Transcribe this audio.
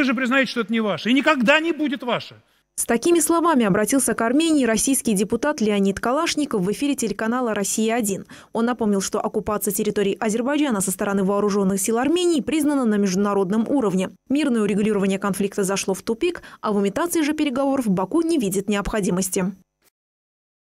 вы же признаете, что это не ваше. И никогда не будет ваше. С такими словами обратился к Армении российский депутат Леонид Калашников в эфире телеканала «Россия-1». Он напомнил, что оккупация территории Азербайджана со стороны вооруженных сил Армении признана на международном уровне. Мирное урегулирование конфликта зашло в тупик, а в имитации же переговоров Баку не видит необходимости.